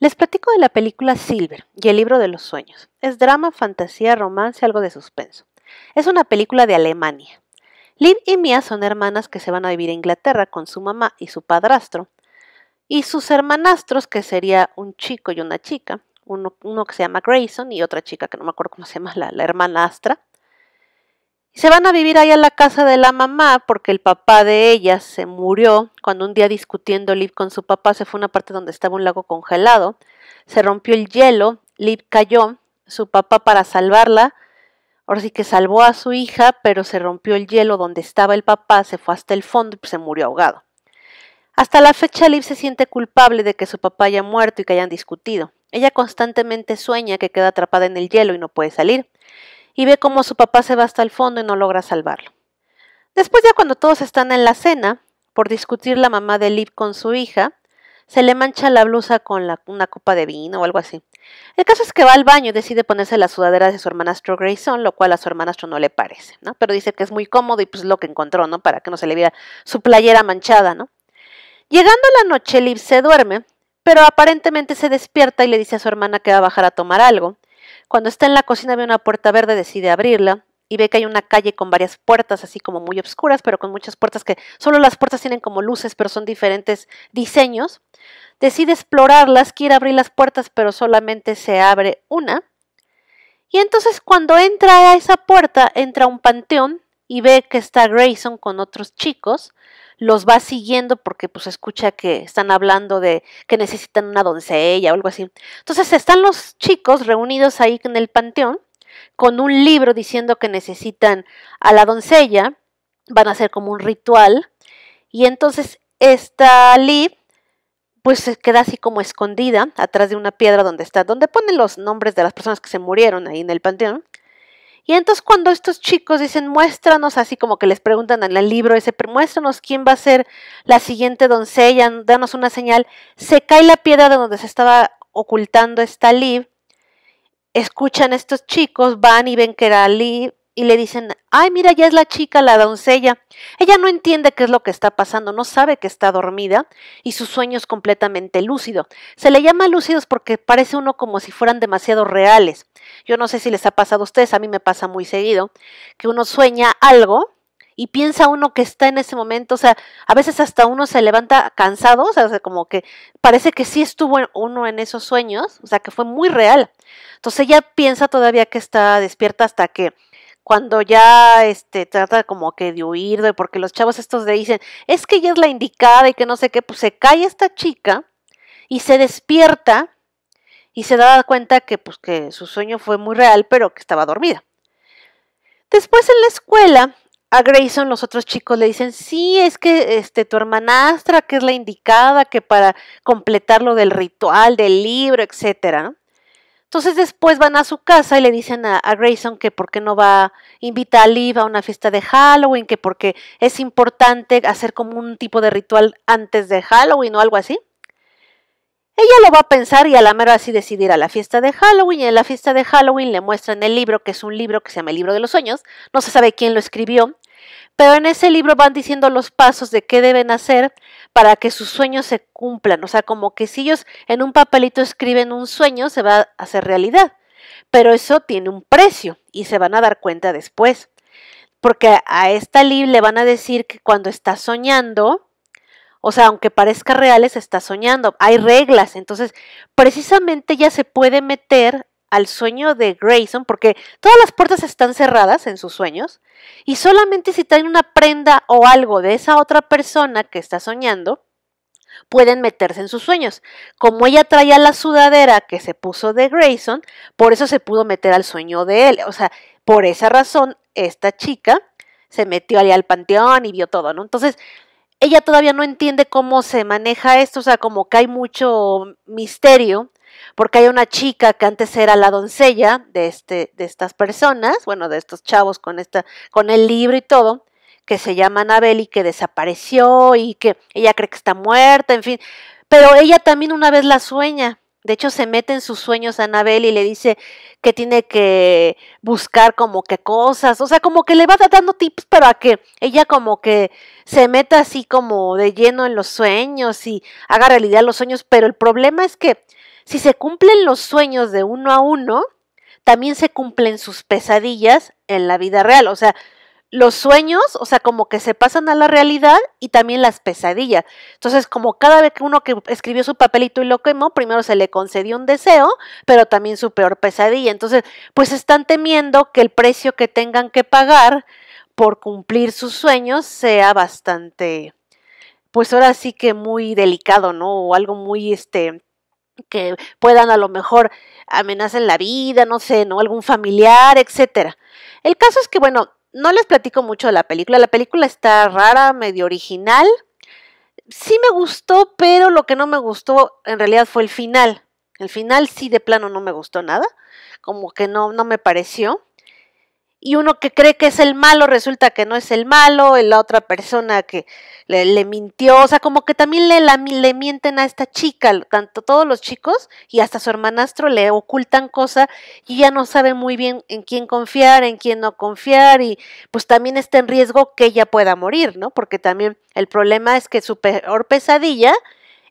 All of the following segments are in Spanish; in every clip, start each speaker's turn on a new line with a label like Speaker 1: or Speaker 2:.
Speaker 1: Les platico de la película Silver y el libro de los sueños. Es drama, fantasía, romance, algo de suspenso. Es una película de Alemania. Lynn y Mia son hermanas que se van a vivir a Inglaterra con su mamá y su padrastro, y sus hermanastros, que sería un chico y una chica, uno, que se llama Grayson y otra chica que no me acuerdo cómo se llama, la, la hermanastra, se van a vivir ahí a la casa de la mamá porque el papá de ella se murió cuando un día discutiendo Liv con su papá se fue a una parte donde estaba un lago congelado, se rompió el hielo, Liv cayó, su papá para salvarla, ahora sí que salvó a su hija, pero se rompió el hielo donde estaba el papá, se fue hasta el fondo y pues, se murió ahogado. Hasta la fecha Liv se siente culpable de que su papá haya muerto y que hayan discutido. Ella constantemente sueña que queda atrapada en el hielo y no puede salir y ve cómo su papá se va hasta el fondo y no logra salvarlo. Después ya cuando todos están en la cena, por discutir la mamá de Liv con su hija, se le mancha la blusa con una copa de vino o algo así. El caso es que va al baño y decide ponerse la sudadera de su hermanastro Grayson, lo cual a su hermanastro no le parece, ¿no? Pero dice que es muy cómodo y pues lo que encontró, ¿no? Para que no se le viera su playera manchada, ¿no? Llegando la noche, Liv se duerme, pero aparentemente se despierta y le dice a su hermana que va a bajar a tomar algo. Cuando está en la cocina ve una puerta verde, decide abrirla y ve que hay una calle con varias puertas, así como muy oscuras, pero con muchas puertas que solo las puertas tienen como luces, pero son diferentes diseños. Decide explorarlas, quiere abrir las puertas, pero solamente se abre una. Y entonces cuando entra a esa puerta, entra a un panteón y ve que está Grayson con otros chicos, los va siguiendo porque pues escucha que están hablando de que necesitan una doncella o algo así. Entonces están los chicos reunidos ahí en el panteón con un libro diciendo que necesitan a la doncella, van a hacer como un ritual y entonces esta Lee pues se queda así como escondida atrás de una piedra donde está, donde ponen los nombres de las personas que se murieron ahí en el panteón. Y entonces cuando estos chicos dicen, muéstranos, así como que les preguntan en el libro ese, muéstranos quién va a ser la siguiente doncella, danos una señal, se cae la piedra de donde se estaba ocultando esta Lib. escuchan estos chicos, van y ven que era Lib y le dicen, ay, mira, ya es la chica, la doncella. Ella no entiende qué es lo que está pasando, no sabe que está dormida y su sueño es completamente lúcido. Se le llama lúcidos porque parece uno como si fueran demasiado reales. Yo no sé si les ha pasado a ustedes, a mí me pasa muy seguido, que uno sueña algo y piensa uno que está en ese momento, o sea, a veces hasta uno se levanta cansado, o sea, como que parece que sí estuvo uno en esos sueños, o sea, que fue muy real. Entonces ella piensa todavía que está despierta hasta que cuando ya este, trata como que de huir, de, porque los chavos estos le dicen, es que ella es la indicada y que no sé qué, pues se cae esta chica y se despierta y se da cuenta que, pues, que su sueño fue muy real, pero que estaba dormida. Después en la escuela, a Grayson los otros chicos le dicen, sí, es que este, tu hermanastra, que es la indicada, que para completar lo del ritual, del libro, etcétera, entonces después van a su casa y le dicen a, Grayson que por qué no va invitar a Liv a una fiesta de Halloween, que porque es importante hacer como un tipo de ritual antes de Halloween o algo así. Ella lo va a pensar y a la mera así decidir a la fiesta de Halloween. Y en la fiesta de Halloween le muestran el libro, que es un libro que se llama El libro de los sueños. No se sabe quién lo escribió, pero en ese libro van diciendo los pasos de qué deben hacer para que sus sueños se cumplan. O sea, como que si ellos en un papelito escriben un sueño, se va a hacer realidad. Pero eso tiene un precio y se van a dar cuenta después. Porque a esta libre le van a decir que cuando está soñando, o sea, aunque parezca real, se está soñando. Hay reglas. Entonces, precisamente ya se puede meter al sueño de Grayson, porque todas las puertas están cerradas en sus sueños, y solamente si traen una prenda o algo de esa otra persona que está soñando, pueden meterse en sus sueños. Como ella traía la sudadera que se puso de Grayson, por eso se pudo meter al sueño de él. O sea, por esa razón, esta chica se metió al panteón y vio todo, ¿no? Entonces, ella todavía no entiende cómo se maneja esto, o sea, como que hay mucho misterio, porque hay una chica que antes era la doncella de, este, de estas personas, bueno, de estos chavos con, esta, con el libro y todo, que se llama Anabel y que desapareció y que ella cree que está muerta, en fin, pero ella también una vez la sueña de hecho, se mete en sus sueños a Anabel y le dice que tiene que buscar como que cosas, o sea, como que le va dando tips para que ella como que se meta así como de lleno en los sueños y haga realidad los sueños, pero el problema es que si se cumplen los sueños de uno a uno, también se cumplen sus pesadillas en la vida real, o sea, los sueños, o sea, como que se pasan a la realidad y también las pesadillas. Entonces, como cada vez que uno que escribió su papelito y lo quemó, primero se le concedió un deseo, pero también su peor pesadilla. Entonces, pues están temiendo que el precio que tengan que pagar por cumplir sus sueños sea bastante, pues ahora sí que muy delicado, ¿no? O algo muy, este, que puedan a lo mejor amenazar la vida, no sé, ¿no? Algún familiar, etcétera. El caso es que, bueno, no les platico mucho de la película. La película está rara, medio original. Sí me gustó, pero lo que no me gustó en realidad fue el final. El final sí de plano no me gustó nada, como que no, no me pareció y uno que cree que es el malo resulta que no es el malo, la otra persona que le, mintió, o sea, como que también le, le mienten a esta chica, tanto todos los chicos y hasta su hermanastro le ocultan cosas y ya no sabe muy bien en quién confiar, en quién no confiar y pues también está en riesgo que ella pueda morir, ¿no? Porque también el problema es que su peor pesadilla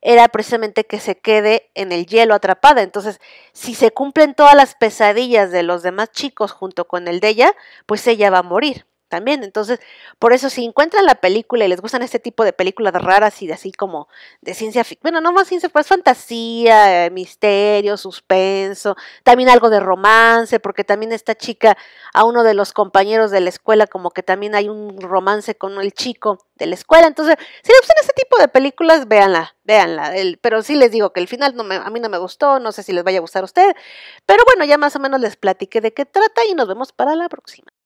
Speaker 1: era precisamente que se quede en el hielo atrapada. Entonces, si se cumplen todas las pesadillas de los demás chicos junto con el de ella, pues ella va a morir también. Entonces, por eso si encuentran la película y les gustan este tipo de películas raras y de así como de ciencia ficción, bueno, no más ciencia pues fantasía, eh, misterio, suspenso, también algo de romance, porque también esta chica, a uno de los compañeros de la escuela, como que también hay un romance con el chico de la escuela. Entonces, si les gustan este tipo de películas, véanla, véanla. pero sí les digo que el final a mí no me gustó, no sé si les vaya a gustar a usted. Pero bueno, ya más o menos les platiqué de qué trata y nos vemos para la próxima.